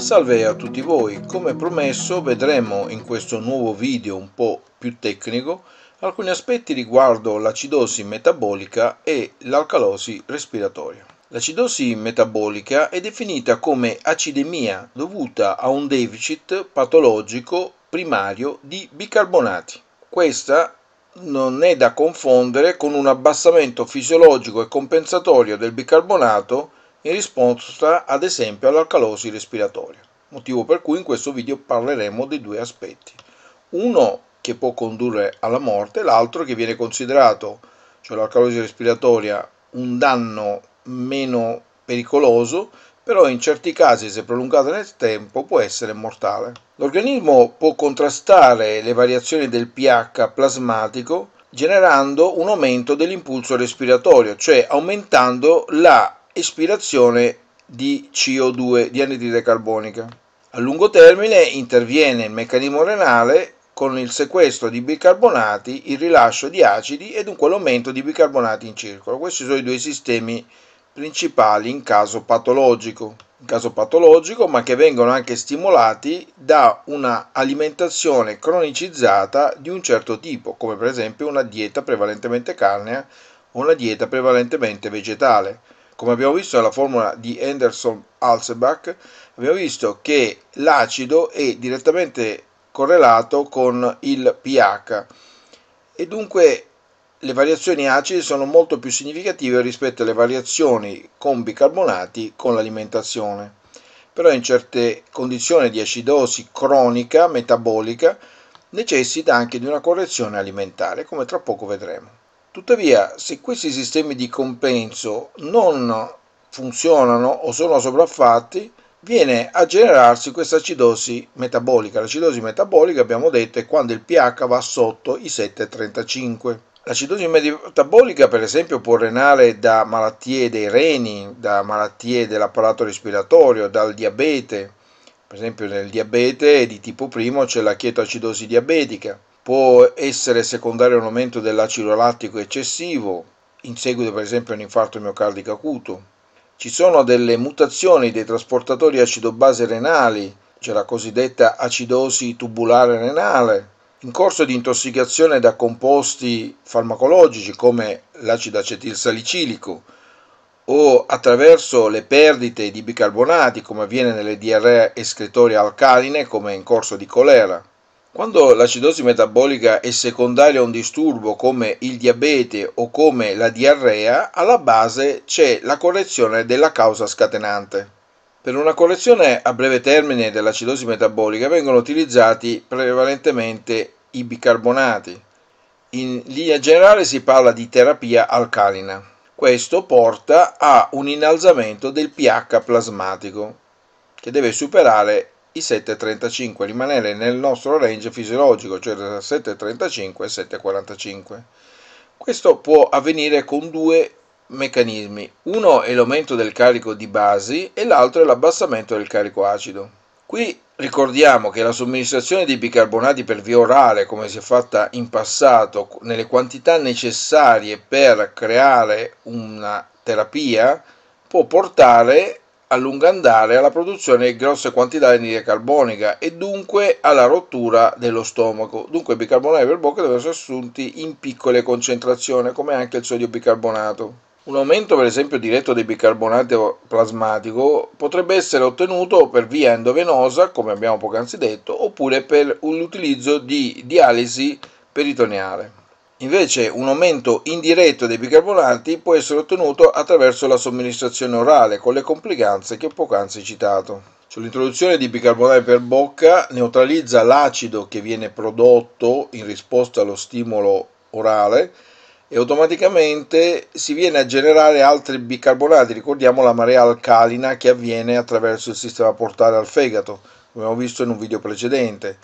Salve a tutti voi, come promesso vedremo in questo nuovo video un po' più tecnico alcuni aspetti riguardo l'acidosi metabolica e l'alcalosi respiratoria. L'acidosi metabolica è definita come acidemia dovuta a un deficit patologico primario di bicarbonati. Questa non è da confondere con un abbassamento fisiologico e compensatorio del bicarbonato in risposta ad esempio all'alcalosi respiratoria, motivo per cui in questo video parleremo di due aspetti, uno che può condurre alla morte, l'altro che viene considerato, cioè l'alcalosi respiratoria, un danno meno pericoloso, però in certi casi, se prolungata nel tempo, può essere mortale. L'organismo può contrastare le variazioni del pH plasmatico generando un aumento dell'impulso respiratorio, cioè aumentando la espirazione di CO2, di anidride carbonica. A lungo termine interviene il meccanismo renale con il sequestro di bicarbonati, il rilascio di acidi e dunque l'aumento di bicarbonati in circolo. Questi sono i due sistemi principali in caso patologico, in caso patologico ma che vengono anche stimolati da una alimentazione cronicizzata di un certo tipo, come per esempio una dieta prevalentemente carnea o una dieta prevalentemente vegetale come abbiamo visto nella formula di Henderson-Alzenbach, abbiamo visto che l'acido è direttamente correlato con il pH e dunque le variazioni acide sono molto più significative rispetto alle variazioni con bicarbonati con l'alimentazione. Però in certe condizioni di acidosi cronica metabolica necessita anche di una correzione alimentare, come tra poco vedremo. Tuttavia, se questi sistemi di compenso non funzionano o sono sopraffatti, viene a generarsi questa acidosi metabolica. L'acidosi metabolica, abbiamo detto, è quando il pH va sotto i 7,35. L'acidosi metabolica, per esempio, può renare da malattie dei reni, da malattie dell'apparato respiratorio, dal diabete. Per esempio, nel diabete di tipo primo c'è la chetoacidosi diabetica può essere secondario un aumento dell'acido lattico eccessivo, in seguito per esempio a un infarto miocardico acuto. Ci sono delle mutazioni dei trasportatori acido-base renali, c'è cioè la cosiddetta acidosi tubulare renale, in corso di intossicazione da composti farmacologici come l'acido acetilsalicilico o attraverso le perdite di bicarbonati come avviene nelle diarree escritorie alcaline come in corso di colera. Quando l'acidosi metabolica è secondaria a un disturbo come il diabete o come la diarrea, alla base c'è la correzione della causa scatenante. Per una correzione a breve termine dell'acidosi metabolica vengono utilizzati prevalentemente i bicarbonati. In linea generale si parla di terapia alcalina. Questo porta a un innalzamento del pH plasmatico che deve superare i 7,35 rimanere nel nostro range fisiologico cioè tra 7,35 e 7,45 questo può avvenire con due meccanismi uno è l'aumento del carico di basi e l'altro è l'abbassamento del carico acido qui ricordiamo che la somministrazione di bicarbonati per via orale come si è fatta in passato nelle quantità necessarie per creare una terapia può portare a lungo andare alla produzione di grosse quantità di anidride carbonica e dunque alla rottura dello stomaco. Dunque i bicarbonati per bocca devono essere assunti in piccole concentrazioni, come anche il sodio bicarbonato. Un aumento per esempio diretto del bicarbonato plasmatico potrebbe essere ottenuto per via endovenosa, come abbiamo poc'anzi detto, oppure per l'utilizzo di dialisi peritoneale. Invece un aumento indiretto dei bicarbonati può essere ottenuto attraverso la somministrazione orale con le complicanze che ho poc'anzi citato. Cioè, l'introduzione di bicarbonati per bocca neutralizza l'acido che viene prodotto in risposta allo stimolo orale e automaticamente si viene a generare altri bicarbonati, ricordiamo la marea alcalina che avviene attraverso il sistema portale al fegato, come abbiamo visto in un video precedente.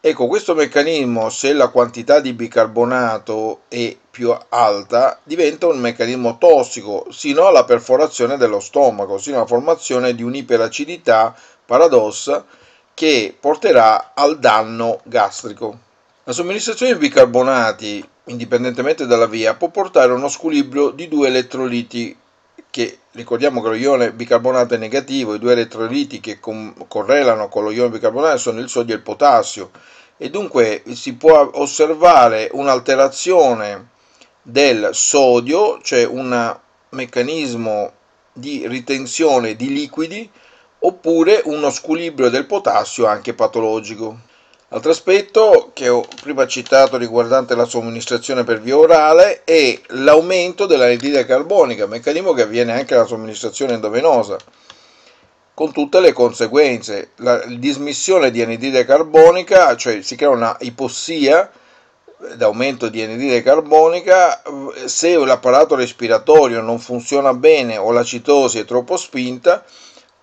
Ecco, questo meccanismo, se la quantità di bicarbonato è più alta, diventa un meccanismo tossico, sino alla perforazione dello stomaco, sino alla formazione di un'iperacidità paradossa che porterà al danno gastrico. La somministrazione di bicarbonati, indipendentemente dalla via, può portare a uno squilibrio di due elettroliti che ricordiamo che lo ione bicarbonato è negativo, i due elettroliti che correlano con lo ione bicarbonato sono il sodio e il potassio e dunque si può osservare un'alterazione del sodio, cioè un meccanismo di ritenzione di liquidi oppure uno squilibrio del potassio anche patologico. Altro aspetto che ho prima citato riguardante la somministrazione per via orale è l'aumento dell'anidride carbonica, meccanismo che avviene anche alla somministrazione endovenosa, con tutte le conseguenze. La dismissione di anidride carbonica, cioè si crea una ipossia d'aumento di anidride carbonica, se l'apparato respiratorio non funziona bene o la citosi è troppo spinta,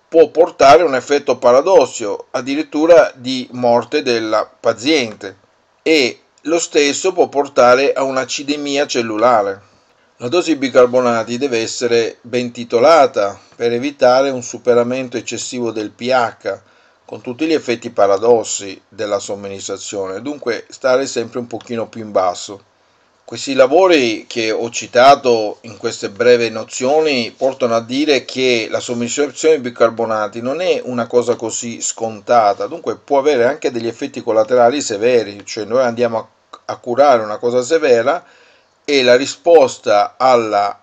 può portare un effetto paradosso, addirittura di morte della paziente e lo stesso può portare a un'acidemia cellulare. La dose di bicarbonati deve essere ben titolata per evitare un superamento eccessivo del pH con tutti gli effetti paradossi della somministrazione, dunque stare sempre un pochino più in basso. Questi lavori che ho citato in queste breve nozioni portano a dire che la somministrazione di bicarbonati non è una cosa così scontata, dunque può avere anche degli effetti collaterali severi, cioè noi andiamo a curare una cosa severa e la risposta alla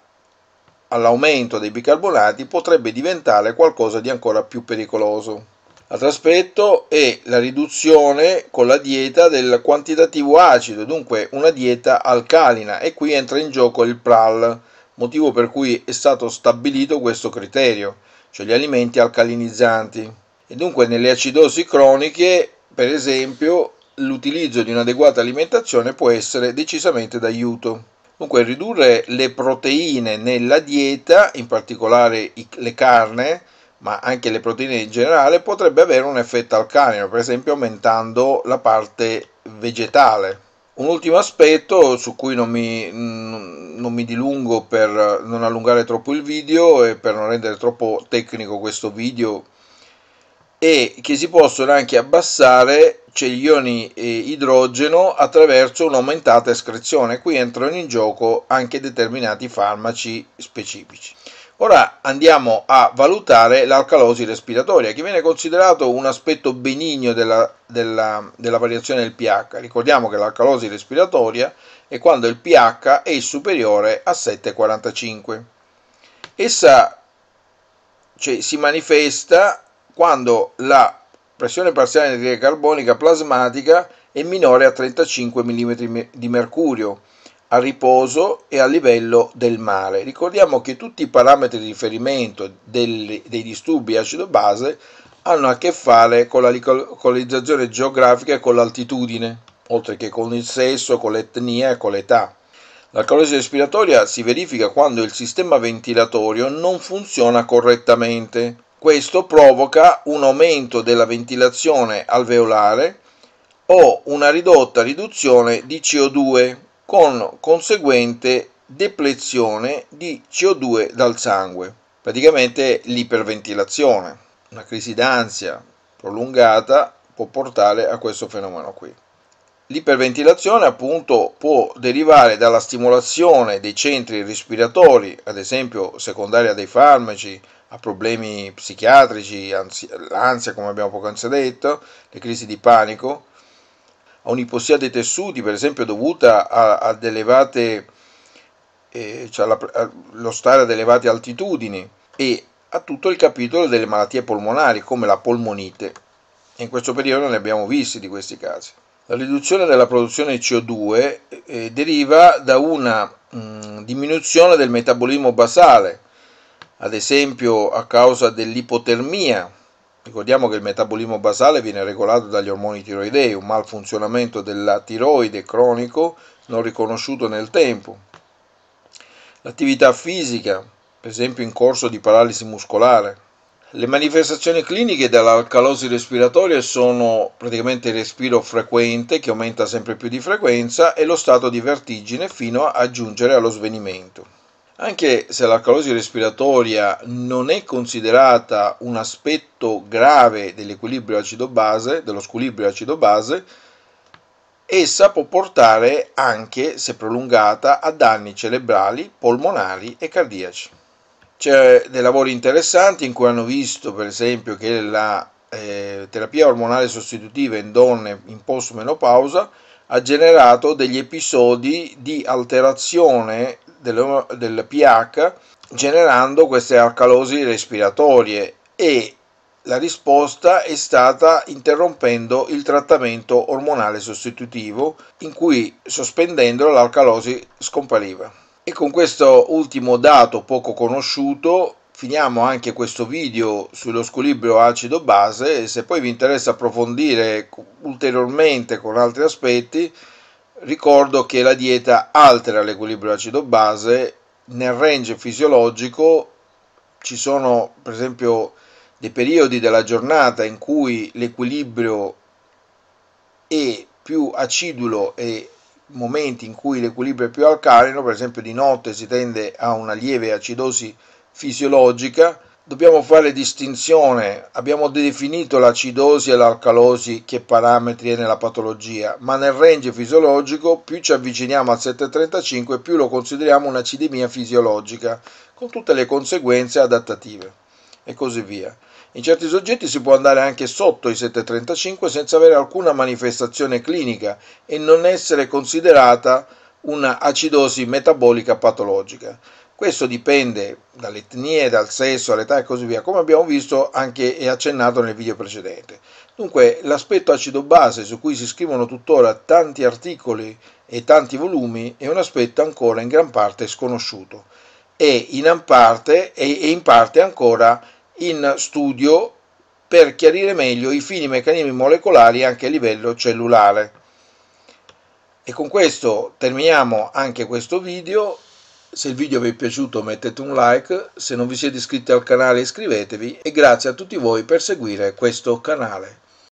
all'aumento dei bicarbonati potrebbe diventare qualcosa di ancora più pericoloso a traspetto e la riduzione con la dieta del quantitativo acido, dunque una dieta alcalina e qui entra in gioco il PRAL, motivo per cui è stato stabilito questo criterio, cioè gli alimenti alcalinizzanti. E dunque nelle acidosi croniche, per esempio, l'utilizzo di un'adeguata alimentazione può essere decisamente d'aiuto. Dunque ridurre le proteine nella dieta, in particolare le carne, ma anche le proteine in generale, potrebbe avere un effetto alcalino, per esempio aumentando la parte vegetale. Un ultimo aspetto su cui non mi, non mi, dilungo per non allungare troppo il video e per non rendere troppo tecnico questo video è che si possono anche abbassare cioè ioni idrogeno attraverso un'aumentata escrezione. Qui entrano in gioco anche determinati farmaci specifici. Ora andiamo a valutare l'alcalosi respiratoria, che viene considerato un aspetto benigno della, della, della variazione del pH. Ricordiamo che l'alcalosi respiratoria è quando il pH è superiore a 7,45. Essa cioè, si manifesta quando la pressione parziale di anidride carbonica plasmatica è minore a 35 mm di mercurio a riposo e a livello del mare. Ricordiamo che tutti i parametri di riferimento del, dei disturbi acido-base hanno a che fare con la localizzazione geografica e con l'altitudine, oltre che con il sesso, con l'etnia e con l'età. La colosi respiratoria si verifica quando il sistema ventilatorio non funziona correttamente. Questo provoca un aumento della ventilazione alveolare o una ridotta riduzione di CO2 con conseguente deplezione di CO2 dal sangue, praticamente l'iperventilazione. Una crisi d'ansia prolungata può portare a questo fenomeno qui. L'iperventilazione appunto può derivare dalla stimolazione dei centri respiratori, ad esempio secondaria dei farmaci, a problemi psichiatrici, l'ansia come abbiamo poc'anzi detto, le crisi di panico, a un'ipossia dei tessuti, per esempio dovuta a, ad elevate, eh, cioè la, allo stare ad elevate altitudini e a tutto il capitolo delle malattie polmonari come la polmonite. In questo periodo ne abbiamo visti di questi casi. La riduzione della produzione di CO2 eh, eh, deriva da una mh, mm, diminuzione del metabolismo basale, ad esempio a causa dell'ipotermia Ricordiamo che il metabolismo basale viene regolato dagli ormoni tiroidei, un malfunzionamento della tiroide cronico non riconosciuto nel tempo. L'attività fisica, per esempio in corso di paralisi muscolare. Le manifestazioni cliniche dell'alcalosi respiratoria sono praticamente il respiro frequente che aumenta sempre più di frequenza e lo stato di vertigine fino a giungere allo svenimento. Anche se la respiratoria non è considerata un aspetto grave dell'equilibrio acido-base, dello squilibrio acido-base, essa può portare anche, se prolungata, a danni cerebrali, polmonari e cardiaci. C'è dei lavori interessanti in cui hanno visto, per esempio, che la eh, terapia ormonale sostitutiva in donne in postmenopausa ha generato degli episodi di alterazione del, del pH generando queste alcalosi respiratorie e la risposta è stata interrompendo il trattamento ormonale sostitutivo in cui sospendendolo l'alcalosi scompariva. E con questo ultimo dato poco conosciuto finiamo anche questo video sullo squilibrio acido-base e se poi vi interessa approfondire ulteriormente con altri aspetti ricordo che la dieta altera l'equilibrio acido-base nel range fisiologico ci sono per esempio dei periodi della giornata in cui l'equilibrio è più acidulo e momenti in cui l'equilibrio è più alcalino, per esempio di notte si tende a una lieve acidosi fisiologica, dobbiamo fare distinzione, abbiamo definito l'acidosi e l'alcalosi che parametri è nella patologia, ma nel range fisiologico più ci avviciniamo al 735 più lo consideriamo un'acidemia fisiologica, con tutte le conseguenze adattative e così via. In certi soggetti si può andare anche sotto i 735 senza avere alcuna manifestazione clinica e non essere considerata un'acidosi metabolica patologica. Questo dipende dall'etnia, dal sesso, dall'età e così via, come abbiamo visto anche e accennato nel video precedente. Dunque l'aspetto acido-base su cui si scrivono tuttora tanti articoli e tanti volumi è un aspetto ancora in gran parte sconosciuto e in parte, e in parte ancora in studio per chiarire meglio i fini meccanismi molecolari anche a livello cellulare. E con questo terminiamo anche questo video se il video vi è piaciuto mettete un like, se non vi siete iscritti al canale iscrivetevi e grazie a tutti voi per seguire questo canale.